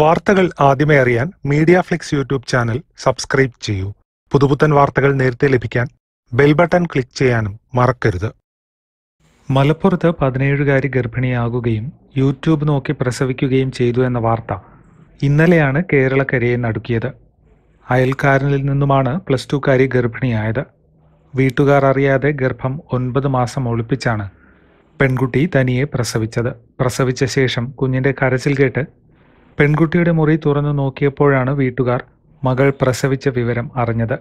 വാർത്തകൾ ആദ്യമേ അറിയാൻ Media Flix YouTube channel subscribe ചെയ്യൂ പുതുപുത്തൻ വാർത്തകൾ നേരത്തെ ലഭിക്കാൻ ബെൽ ബട്ടൺ ക്ലിക്ക് ചെയ്യാനും മറക്കരുത് മലപ്പുറത്ത് പതിനേഴുകാരി ഗർഭിണിയാകുകയും യൂട്യൂബ് നോക്കി പ്രസവിക്കുകയും ചെയ്തു എന്ന വാർത്ത ഇന്നലെയാണ് കേരളക്കരയെ നടുക്കിയത് അയൽക്കാരനിൽ നിന്നുമാണ് പ്ലസ് ടുക്കാരി ഗർഭിണിയായത് വീട്ടുകാർ അറിയാതെ ഗർഭം ഒൻപത് മാസം ഒളിപ്പിച്ചാണ് പെൺകുട്ടി തനിയെ പ്രസവിച്ചത് പ്രസവിച്ച ശേഷം കുഞ്ഞിൻ്റെ കരച്ചിൽ കേട്ട് പെൺകുട്ടിയുടെ മുറി തുറന്നു നോക്കിയപ്പോഴാണ് വീട്ടുകാർ മകൾ പ്രസവിച്ച വിവരം അറിഞ്ഞത്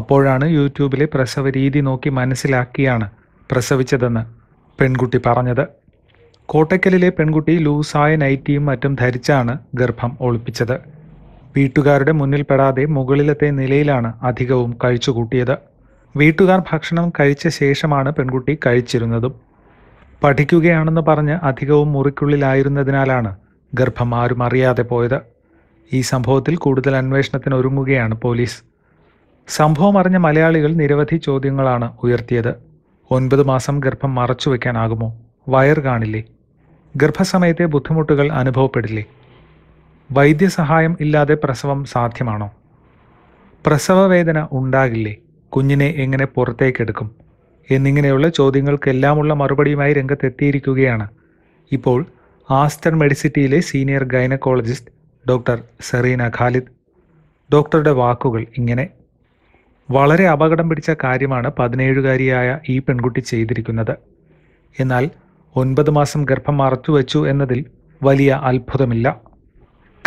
അപ്പോഴാണ് യൂട്യൂബിലെ പ്രസവ രീതി നോക്കി മനസ്സിലാക്കിയാണ് പ്രസവിച്ചതെന്ന് പെൺകുട്ടി പറഞ്ഞത് കോട്ടയ്ക്കലിലെ പെൺകുട്ടി ലൂസായ നൈറ്റിയും മറ്റും ധരിച്ചാണ് ഗർഭം ഒളിപ്പിച്ചത് വീട്ടുകാരുടെ മുന്നിൽപ്പെടാതെ മുകളിലത്തെ നിലയിലാണ് അധികവും കഴിച്ചുകൂട്ടിയത് വീട്ടുകാർ ഭക്ഷണം കഴിച്ച ശേഷമാണ് പെൺകുട്ടി കഴിച്ചിരുന്നതും പഠിക്കുകയാണെന്ന് പറഞ്ഞ് അധികവും മുറിക്കുള്ളിലായിരുന്നതിനാലാണ് ഗർഭം ആരും അറിയാതെ പോയത് ഈ സംഭവത്തിൽ കൂടുതൽ അന്വേഷണത്തിന് ഒരുങ്ങുകയാണ് പോലീസ് സംഭവം അറിഞ്ഞ മലയാളികൾ നിരവധി ചോദ്യങ്ങളാണ് ഉയർത്തിയത് ഒൻപത് മാസം ഗർഭം വയ്ക്കാനാകുമോ വയർ കാണില്ലേ ഗർഭസമയത്തെ ബുദ്ധിമുട്ടുകൾ അനുഭവപ്പെടില്ലേ വൈദ്യസഹായം ഇല്ലാതെ പ്രസവം സാധ്യമാണോ പ്രസവവേദന ഉണ്ടാകില്ലേ കുഞ്ഞിനെ എങ്ങനെ പുറത്തേക്കെടുക്കും എന്നിങ്ങനെയുള്ള ചോദ്യങ്ങൾക്കെല്ലാമുള്ള മറുപടിയുമായി രംഗത്തെത്തിയിരിക്കുകയാണ് ഇപ്പോൾ ആസ്റ്റർ മെഡിസിറ്റിയിലെ senior gynaecologist doctor Sereena Khalid ഡോക്ടറുടെ വാക്കുകൾ ഇങ്ങനെ വളരെ അപകടം പിടിച്ച കാര്യമാണ് പതിനേഴുകാരിയായ ഈ പെൺകുട്ടി ചെയ്തിരിക്കുന്നത് എന്നാൽ ഒൻപത് മാസം ഗർഭം മറച്ചുവെച്ചു എന്നതിൽ വലിയ അത്ഭുതമില്ല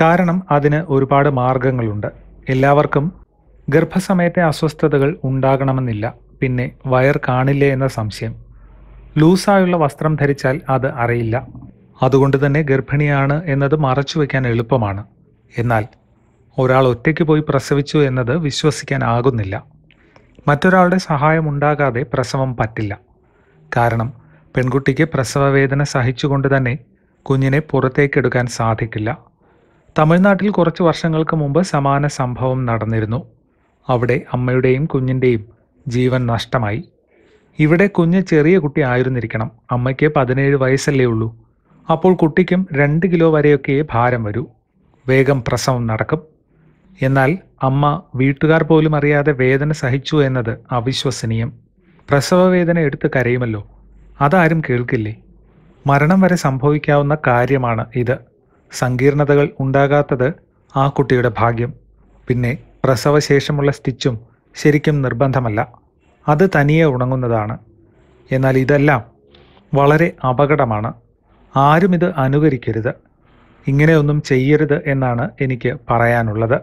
കാരണം അതിന് ഒരുപാട് മാർഗങ്ങളുണ്ട് എല്ലാവർക്കും ഗർഭസമയത്തെ അസ്വസ്ഥതകൾ ഉണ്ടാകണമെന്നില്ല പിന്നെ വയർ കാണില്ലേ എന്ന സംശയം ലൂസായുള്ള വസ്ത്രം ധരിച്ചാൽ അത് അറിയില്ല അതുകൊണ്ട് തന്നെ ഗർഭിണിയാണ് എന്നത് മറച്ചു വയ്ക്കാൻ എളുപ്പമാണ് എന്നാൽ ഒരാൾ ഒറ്റയ്ക്ക് പോയി പ്രസവിച്ചു എന്നത് വിശ്വസിക്കാനാകുന്നില്ല മറ്റൊരാളുടെ സഹായം ഉണ്ടാകാതെ പ്രസവം പറ്റില്ല കാരണം പെൺകുട്ടിക്ക് പ്രസവവേദന സഹിച്ചുകൊണ്ട് തന്നെ കുഞ്ഞിനെ പുറത്തേക്കെടുക്കാൻ സാധിക്കില്ല തമിഴ്നാട്ടിൽ കുറച്ച് വർഷങ്ങൾക്ക് മുമ്പ് സമാന സംഭവം നടന്നിരുന്നു അവിടെ അമ്മയുടെയും കുഞ്ഞിൻ്റെയും ജീവൻ നഷ്ടമായി ഇവിടെ കുഞ്ഞ് ചെറിയ കുട്ടി ആയിരുന്നിരിക്കണം അമ്മയ്ക്ക് പതിനേഴ് വയസ്സല്ലേ ഉള്ളൂ അപ്പോൾ കുട്ടിക്കും രണ്ട് കിലോ വരെയൊക്കെ ഭാരം വരൂ വേഗം പ്രസവം നടക്കും എന്നാൽ അമ്മ വീട്ടുകാർ പോലും അറിയാതെ വേദന സഹിച്ചു എന്നത് അവിശ്വസനീയം പ്രസവവേദന എടുത്ത് കരയുമല്ലോ അതാരും കേൾക്കില്ലേ മരണം വരെ സംഭവിക്കാവുന്ന കാര്യമാണ് ഇത് സങ്കീർണതകൾ ഉണ്ടാകാത്തത് ആ കുട്ടിയുടെ ഭാഗ്യം പിന്നെ പ്രസവശേഷമുള്ള സ്റ്റിച്ചും ശരിക്കും നിർബന്ധമല്ല അത് തനിയെ ഉണങ്ങുന്നതാണ് എന്നാൽ ഇതെല്ലാം വളരെ അപകടമാണ് ആരും ഇത് അനുകരിക്കരുത് ഇങ്ങനെയൊന്നും ചെയ്യരുത് എന്നാണ് എനിക്ക് പറയാനുള്ളത്